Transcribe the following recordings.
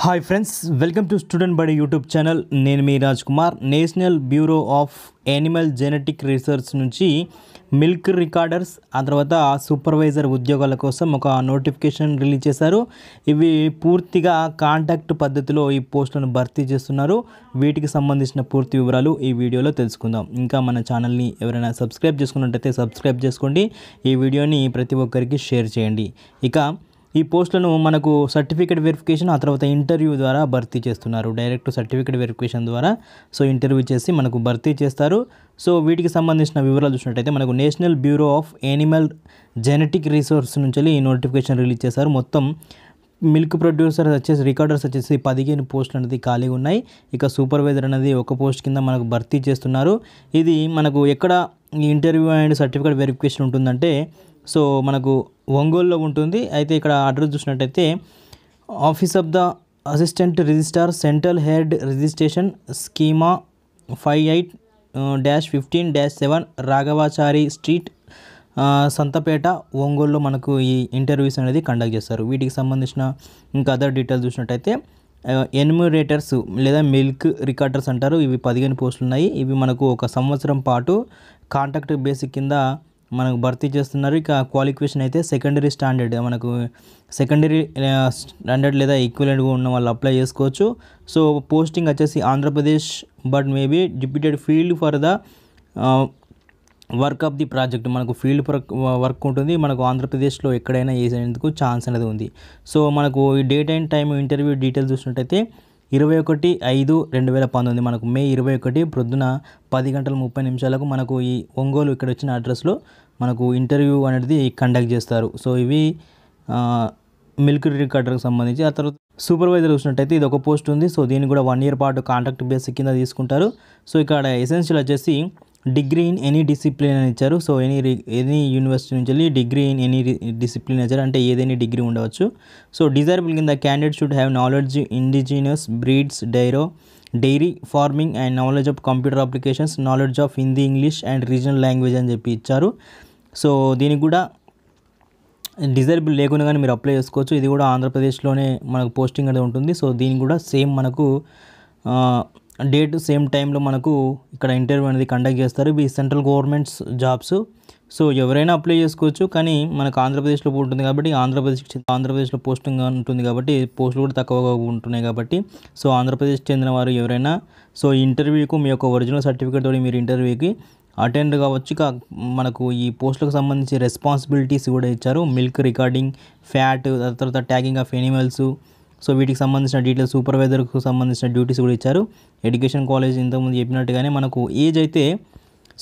hi friends welcome to student Badi YouTube channel నేను మీ Raj Kumar national bureau of animal genetic research నుంచి milk recorders ఆ తర్వాత సూపర్వైజర్ ఉద్యోగాల కోసం ఒక నోటిఫికేషన్ రిలీజ్ చేశారు ఇవి పూర్తిగా కాంటాక్ట్ పద్ధతిలో ఈ పోస్టులను భర్తీ చేస్తున్నారు వీటికి సంబంధించిన పూర్తి వివరాలు ఈ వీడియోలో తెలుసుకుందాం ఇంకా మన ఛానల్ని ఎవరైనా సబ్స్క్రైబ్ చేసుకున్నట్టయితే సబ్స్క్రైబ్ చేసుకోండి ఈ వీడియోని ప్రతి ఒక్కరికి షేర్ చేయండి ఇక ఈ పోస్టులను మనకు సర్టిఫికేట్ వెరిఫికేషన్ ఆ తర్వాత ఇంటర్వ్యూ ద్వారా భర్తీ చేస్తున్నారు డైరెక్ట్ సర్టిఫికేట్ వెరిఫికేషన్ ద్వారా సో ఇంటర్వ్యూ చేసి మనకు భర్తీ చేస్తారు సో వీటికి సంబంధించిన వివరాలు చూసినట్టయితే మనకు national bureau of animal genetic resource నుంచి ఈ నోటిఫికేషన్ రిలీజ్ చేశారు మొత్తం మిల్క్ ప్రొడ్యూసర్ వచ్చేసి రికార్డర్స్ వచ్చేసి పదిహేను పోస్టులు అనేది ఖాళీగా ఉన్నాయి ఇక సూపర్వైజర్ అనేది ఒక పోస్ట్ కింద మనకు భర్తీ చేస్తున్నారు ఇది మనకు ఎక్కడ ఈ ఇంటర్వ్యూ అండ్ సర్టిఫికేట్ వెరిఫికేషన్ ఉంటుందంటే సో మనకు ఒంగోలులో ఉంటుంది అయితే ఇక్కడ అడ్రస్ చూసినట్టయితే office of the assistant registrar central head registration scheme five eight dash fifteen dash seven Raghavachari street Santhapeta ఒంగోలులో మనకు ఈ ఇంటర్వ్యూస్ అనేది కండక్ట్ చేస్తారు వీటికి సంబంధించిన ఇంకా అదర్ డీటెయిల్స్ చూసినట్టయితే ఎన్యూరేటర్స్ లేదా మిల్క్ రికార్డర్స్ అంటారు ఇవి పదిహేను పోస్టులు ఉన్నాయి ఇవి మనకు ఒక సంవత్సరం పాటు కాంట్రాక్ట్ బేసిక్ కింద మనకు భర్తీ చేస్తున్నారు ఇక క్వాలిఫికేషన్ అయితే సెకండరీ స్టాండర్డ్ మనకు సెకండరీ స్టాండర్డ్ లేదా ఈక్వలెంట్గా ఉన్న వాళ్ళు అప్లై చేసుకోవచ్చు సో పోస్టింగ్ వచ్చేసి Andhra Pradesh but maybe deputed field for the work of the project మనకు ఫీల్డ్ వర్క్ ఉంటుంది మనకు ఆంధ్రప్రదేశ్లో ఎక్కడైనా వేసేందుకు ఛాన్స్ అనేది ఉంది సో మనకు date and time interview details చూసినట్టయితే ఇరవై ఒకటి ఐదు రెండు వేల పంతొమ్మిది మనకు మే ఇరవై ఒకటి ప్రొద్దున పది గంటల ముప్పై నిమిషాలకు మనకు ఈ ఒంగోలు ఇక్కడ వచ్చిన అడ్రస్లో మనకు ఇంటర్వ్యూ అనేది కండక్ట్ చేస్తారు సో ఇవి మిల్క్ రికార్డర్కి సంబంధించి ఆ తర్వాత సూపర్వైజర్ చూసినట్టయితే ఇది ఒక పోస్ట్ ఉంది సో దీన్ని కూడా వన్ ఇయర్ పాటు కాంట్రాక్ట్ బేస్ కింద తీసుకుంటారు సో ఇక్కడ ఎసెన్షియల్ వచ్చేసి డిగ్రీ ఇన్ ఎనీ డిసిప్లిన్ అని ఇచ్చారు సో ఎనీ ఎనీ యూనివర్సిటీ నుంచి వెళ్ళి డిగ్రీ ఇన్ ఎనీ డిసిప్లిన్ ఇచ్చారు అంటే ఏదైనా డిగ్రీ ఉండవచ్చు సో డిజైరబుల్ కింద candidate should have knowledge indigenous breeds dairy dairy farming and knowledge of computer applications knowledge of Hindi English and regional language అని చెప్పి ఇచ్చారు సో దీనికి కూడా డిజైరబుల్ లేకుండా కానీ మీరు అప్లై చేసుకోవచ్చు ఇది కూడా ఆంధ్రప్రదేశ్లోనే మనకు పోస్టింగ్ అనేది ఉంటుంది సో దీనికి కూడా సేమ్ మనకు డేట్ సేమ్ టైంలో మనకు ఇక్కడ ఇంటర్వ్యూ అనేది కండక్ట్ చేస్తారు ఇవి సెంట్రల్ గవర్నమెంట్స్ జాబ్స్ సో ఎవరైనా అప్లై చేసుకోవచ్చు కానీ మనకు ఆంధ్రప్రదేశ్లో ఉంటుంది కాబట్టి ఆంధ్రప్రదేశ్ ఆంధ్రప్రదేశ్లో పోస్టింగ్ ఉంటుంది కాబట్టి పోస్టులు కూడా తక్కువగా ఉంటున్నాయి కాబట్టి సో ఆంధ్రప్రదేశ్ చెందిన వారు ఎవరైనా సో ఇంటర్వ్యూకు మీ యొక్క ఒరిజినల్ సర్టిఫికేట్ తోటి మీరు ఇంటర్వ్యూకి అటెండ్ కావచ్చు మనకు ఈ పోస్టులకు సంబంధించి రెస్పాన్సిబిలిటీస్ కూడా ఇచ్చారు మిల్క్ రికార్డింగ్ ఫ్యాట్ తర్వాత ట్యాగింగ్ ఆఫ్ ఎనిమల్స్ సో వీటికి సంబంధించిన డీటెయిల్స్ సూపర్వైజర్కు సంబంధించిన డ్యూటీస్ కూడా ఇచ్చారు ఎడ్యుకేషన్ కాలేజ్ ఇంతకుముందు చెప్పినట్టుగానే మనకు ఏజ్ అయితే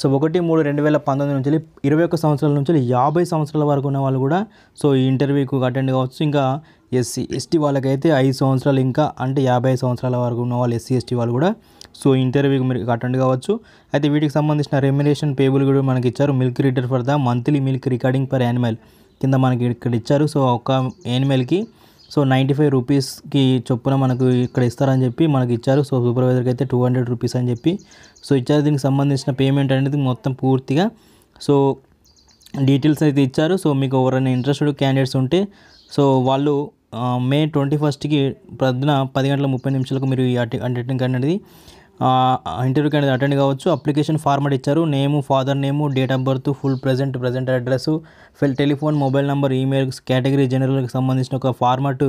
సో ఒకటి మూడు రెండు వేల పంతొమ్మిది నుంచి ఇరవై ఒక్క సంవత్సరాల నుంచి యాభై సంవత్సరాల వరకు ఉన్న వాళ్ళు కూడా సో ఈ ఇంటర్వ్యూకు అటెండ్ కావచ్చు ఇంకా ఎస్సీ ఎస్టీ వాళ్ళకైతే ఐదు సంవత్సరాలు ఇంకా అంటే యాభై సంవత్సరాల వరకు ఉన్న వాళ్ళు ఎస్సీ ఎస్టీ వాళ్ళు కూడా సో ఇంటర్వ్యూకి మీరు అటెండ్ కావచ్చు అయితే వీటికి సంబంధించిన రెమ్యునేషన్ పేబుల్ కూడా మనకి ఇచ్చారు మిల్క్ రీటర్ for the monthly milk recording per animal కింద మనకి ఇక్కడ ఇచ్చారు సో ఒక యానిమల్కి సో నైంటీ ఫైవ్ రూపీస్కి చొప్పున మనకు ఇక్కడ ఇస్తారని చెప్పి మనకి ఇచ్చారు సో సూపర్వైజర్కి అయితే టూ హండ్రెడ్ రూపీస్ అని చెప్పి సో ఇచ్చారు దీనికి సంబంధించిన పేమెంట్ అనేది మొత్తం పూర్తిగా సో డీటెయిల్స్ అయితే ఇచ్చారు సో మీకు ఎవరైనా ఇంట్రెస్టెడ్ క్యాండిడేట్స్ ఉంటే సో వాళ్ళు మే ట్వంటీ ఫస్ట్కి ప్రొద్దున పది గంటల ముప్పై నిమిషాలకు మీరు అటెండింగ్ అనేది ఇంటర్వ్యూకి అనేది అటెండ్ కావచ్చు అప్లికేషన్ ఫార్మేట్ ఇచ్చారు name father name date of birth full present present address fill telephone mobile number email category జనరల్కి సంబంధించిన ఒక ఫార్మాట్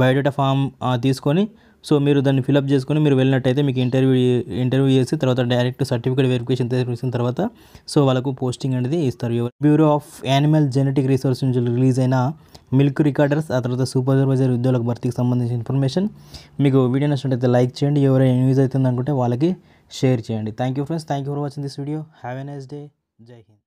బయోడేటా ఫామ్ తీసుకొని సో మీరు దాన్ని ఫిలప్ చేసుకొని మీరు వెళ్ళినట్టయితే మీకు ఇంటర్వ్యూ ఇంటర్వ్యూ చేసి తర్వాత డైరెక్ట్ సర్టిఫికేట్ వెరిఫికేషన్ చేసిన తర్వాత సో వాళ్ళకు పోస్టింగ్ అనేది ఇస్తారు bureau of animal genetic resource నుంచి రిలీజ్ అయిన మిల్క్ రికార్డర్స్ ఆ తర్వాత సూపర్వైజర్ ఉద్యోగులకు భర్తీకి సంబంధించిన ఇన్ఫర్మేషన్ మీకు వీడియో నచ్చినట్లయితే లైక్ చేయండి ఎవరైనా యూజ్ అవుతుంది అనుకుంటే వాళ్ళకి షేర్ చేయండి thank you friends thank you for watching this video have a nice day జై హింద్